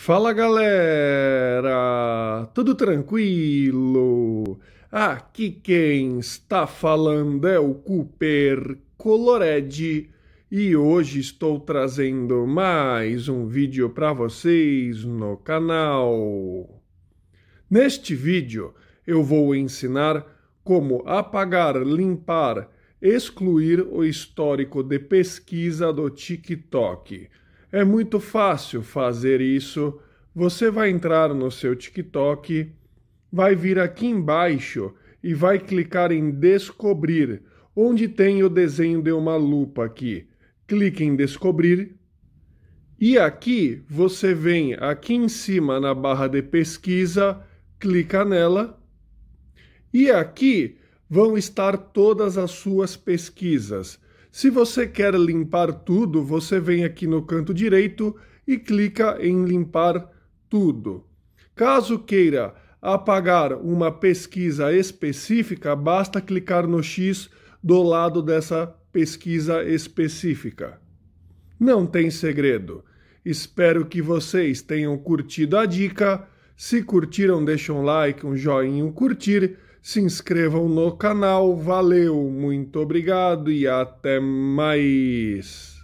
Fala galera, tudo tranquilo? Aqui quem está falando é o Cooper Colored e hoje estou trazendo mais um vídeo para vocês no canal. Neste vídeo eu vou ensinar como apagar, limpar, excluir o histórico de pesquisa do TikTok. É muito fácil fazer isso. Você vai entrar no seu TikTok, vai vir aqui embaixo e vai clicar em descobrir, onde tem o desenho de uma lupa aqui. Clique em descobrir. E aqui você vem aqui em cima na barra de pesquisa, clica nela. E aqui vão estar todas as suas pesquisas. Se você quer limpar tudo, você vem aqui no canto direito e clica em limpar tudo. Caso queira apagar uma pesquisa específica, basta clicar no X do lado dessa pesquisa específica. Não tem segredo. Espero que vocês tenham curtido a dica. Se curtiram, deixam um like, um joinha, um curtir se inscrevam no canal. Valeu, muito obrigado e até mais.